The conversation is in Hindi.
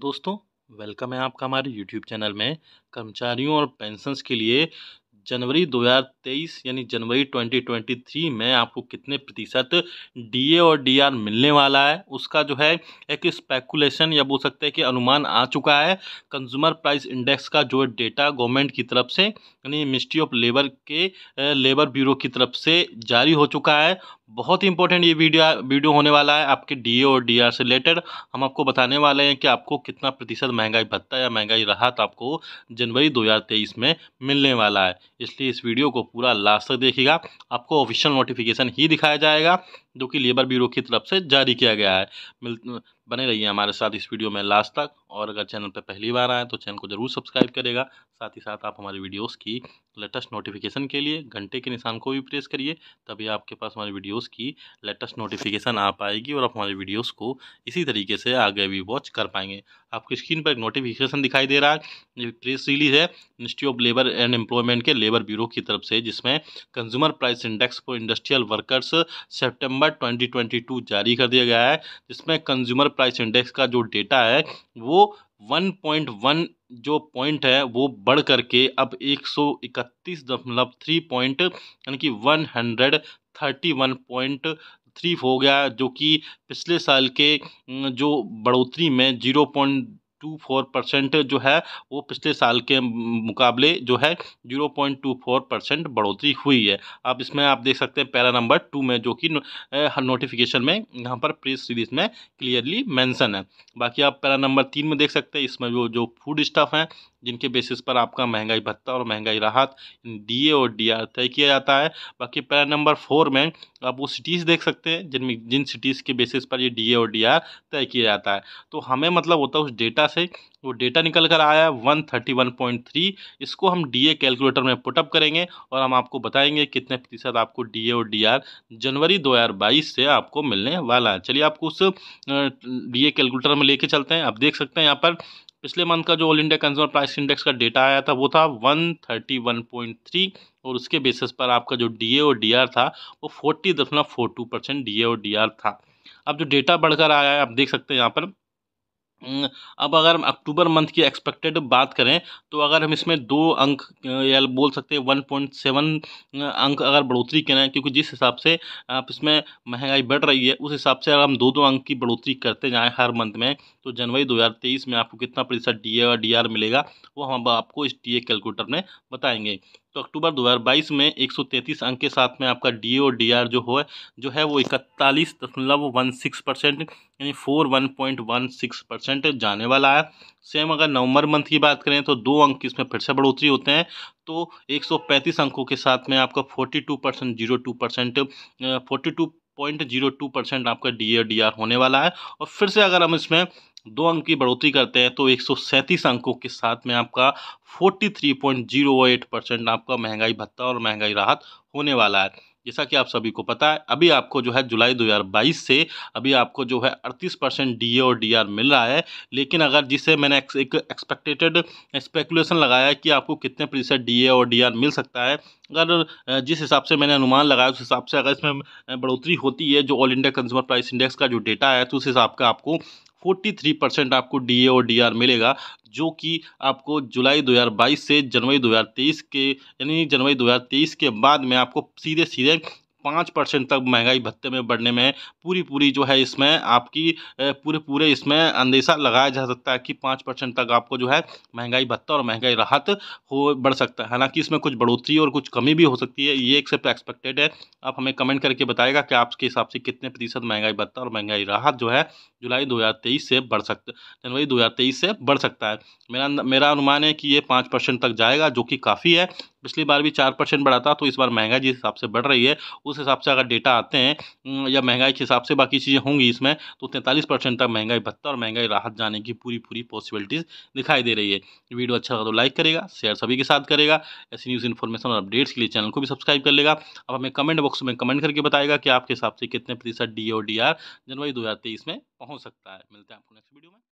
दोस्तों वेलकम है आपका हमारे यूट्यूब चैनल में कर्मचारियों और पेंशन्स के लिए जनवरी 2023 यानी जनवरी 2023 में आपको कितने प्रतिशत डीए और डीआर मिलने वाला है उसका जो है एक स्पेकुलेशन या बोल सकते हैं कि अनुमान आ चुका है कंज्यूमर प्राइस इंडेक्स का जो डेटा गवर्नमेंट की तरफ से यानी मिनिस्ट्री ऑफ लेबर के लेबर ब्यूरो की तरफ से जारी हो चुका है बहुत ही इंपॉर्टेंट ये वीडियो वीडियो होने वाला है आपके डीए और डीआर से रिलेटेड हम आपको बताने वाले हैं कि आपको कितना प्रतिशत महंगाई भत्ता या महंगाई राहत आपको जनवरी 2023 में मिलने वाला है इसलिए इस वीडियो को पूरा लास्ट तक देखिएगा आपको ऑफिशियल नोटिफिकेशन ही दिखाया जाएगा जो कि लेबर ब्यूरो की तरफ से जारी किया गया है मिल बने रहिए हमारे साथ इस वीडियो में लास्ट तक और अगर चैनल पर पहली बार आए तो चैनल को ज़रूर सब्सक्राइब करेगा साथ ही साथ आप हमारी वीडियोस की लेटेस्ट नोटिफिकेशन के लिए घंटे के निशान को भी प्रेस करिए तभी आपके पास हमारी वीडियोस की लेटेस्ट नोटिफिकेशन आ पाएगी और आप हमारी वीडियोज़ को इसी तरीके से आगे भी वॉच कर पाएंगे आपको स्क्रीन पर एक नोटिफिकेशन दिखाई दे रहा है प्रेस रिलीज है ministry of labour and employment के लेबर ब्यूरो की तरफ से जिसमें consumer price index for industrial workers September twenty जारी कर दिया गया है जिसमें कंज्यूमर प्राइस इंडेक्स का जो डेटा है वो 1.1 जो पॉइंट है वो बढ़ करके अब एक सौ इकतीस दशमलव थ्री पॉइंट यानी कि one hundred thirty one point three हो गया जो कि पिछले साल के जो बढ़ोतरी में zero point two four percent जो है वो पिछले साल के मुकाबले जो है zero point two four percent बढ़ोतरी हुई है अब इसमें आप देख सकते हैं पैरा नंबर टू में जो कि नोटिफिकेशन में यहाँ पर प्रेस रिलीज में क्लियरली मेंशन है बाकी आप पैरा नंबर तीन में देख सकते हैं इसमें जो जो फूड स्टाफ हैं जिनके बेसिस पर आपका महंगाई भत्ता और महंगाई राहत ए और आर तय किया जाता है बाकी पैरा नंबर फोर में आप वो सिटीज़ देख सकते हैं जिनमें जिन सिटीज़ के बेसिस पर ये ए और आर तय किया जाता है तो हमें मतलब होता है उस डेटा डेटा से वो डेटा निकल कर आया one thirty one point three इसको हम डी ए कैलकुलेटर में पुटअप करेंगे और हम आपको बताएंगे कितने प्रतिशत आपको डी ए और डी आर जनवरी दो हज़ार बाईस से आपको मिलने वाला है चलिए आपको उस डी ए कैलकुलेटर में लेके चलते हैं आप देख सकते हैं यहाँ पर पिछले मंथ का जो all India consumer price index का डेटा आया था वो था 131.3 और उसके बेसिस पर आपका जो डीए और डीआर था वो फोर्टी दशमलव फोर टू परसेंट डी और डीआर था अब जो डेटा बढ़कर आया है आप देख सकते हैं यहाँ पर अब अगर हम अक्टूबर मंथ की एक्सपेक्टेड बात करें तो अगर हम इसमें दो अंक या बोल सकते हैं वन पॉइंट सेवन अंक अगर बढ़ोतरी करें क्योंकि जिस हिसाब से आप इसमें महंगाई बढ़ रही है उस हिसाब से अगर हम दो दो अंक की बढ़ोतरी करते जाएं हर मंथ में तो जनवरी 2023 में आपको कितना प्रतिशत डी ए और डी मिलेगा वो हम आपको इस डी कैलकुलेटर में बताएंगे तो अक्टूबर 2022 में 133 अंक के साथ में आपका डी और डी जो हो जो है वो इकतालीस दशमलव वन सिक्स परसेंट यानी four one point one six percent जाने वाला है सेम अगर नवंबर मंथ की बात करें तो दो अंक इसमें फिर से बढ़ोतरी होते हैं तो 135 अंकों के साथ में आपका forty two percent zero two percent forty two point zero two percent आपका डी ए डी आर होने वाला है और फिर से अगर हम इसमें दो अंक की बढ़ोतरी करते हैं तो एक अंकों के साथ में आपका 43.08 परसेंट आपका महंगाई भत्ता और महंगाई राहत होने वाला है जैसा कि आप सभी को पता है अभी आपको जो है जुलाई 2022 से अभी आपको जो है 38 परसेंट डी और डी मिल रहा है लेकिन अगर जिसे मैंने एक एक्सपेक्टेटेड स्पेकुलेशन लगाया कि आपको कितने प्रतिशत डी और डी मिल सकता है अगर जिस हिसाब से मैंने अनुमान लगाया उस हिसाब से अगर इसमें बढ़ोतरी होती है जो all India consumer price index का जो डेटा है तो उस हिसाब का आपको 43 परसेंट आपको डी और डी मिलेगा जो कि आपको जुलाई 2022 से जनवरी 2023 के यानी जनवरी 2023 के बाद में आपको सीधे सीधे पाँच परसेंट तक महंगाई भत्ते में बढ़ने में पूरी पूरी जो है इसमें आपकी पूरे पूरे इसमें अंदेशा लगाया जा सकता है कि पाँच परसेंट तक आपको जो है महंगाई भत्ता और महंगाई राहत हो बढ़ सकता है हालांकि इसमें कुछ बढ़ोतरी और कुछ कमी भी हो सकती है ये एक्सेप्ट एक्सपेक्टेड है आप हमें कमेंट करके बताएगा कि आपके हिसाब से कितने प्रतिशत महंगाई भत्ता और महंगाई राहत जो है जुलाई दो से बढ़ सकता जनवरी दो से बढ़ सकता है मेरा मेरा अनुमान है कि ये पाँच परसेंट तक जाएगा जो कि काफ़ी है पिछली बार भी चार परसेंट बढ़ा था तो इस बार महंगाई जिस हिसाब से बढ़ रही है उस हिसाब से अगर डेटा आते हैं या महंगाई के हिसाब से बाकी चीज़ें होंगी इसमें तो तैंतालीस परसेंट तक महंगाई भत्ता और महंगाई राहत जाने की पूरी पूरी पॉसिबिलिटीज़ दिखाई दे रही है वीडियो अच्छा लगा तो लाइक करेगा शेयर सभी के साथ करेगा ऐसी न्यूज़ इन्फॉर्मेशन और अपडेट्स के लिए चैनल को भी सब्सक्राइब कर लेगा अब हमें कमेंट बॉक्स में कमेंट करके बताएगा कि आपके हिसाब से कितने प्रतिशत डी ओ डी जनवरी दो में पहुँच सकता है मिलते हैं आपको नेक्स्ट वीडियो में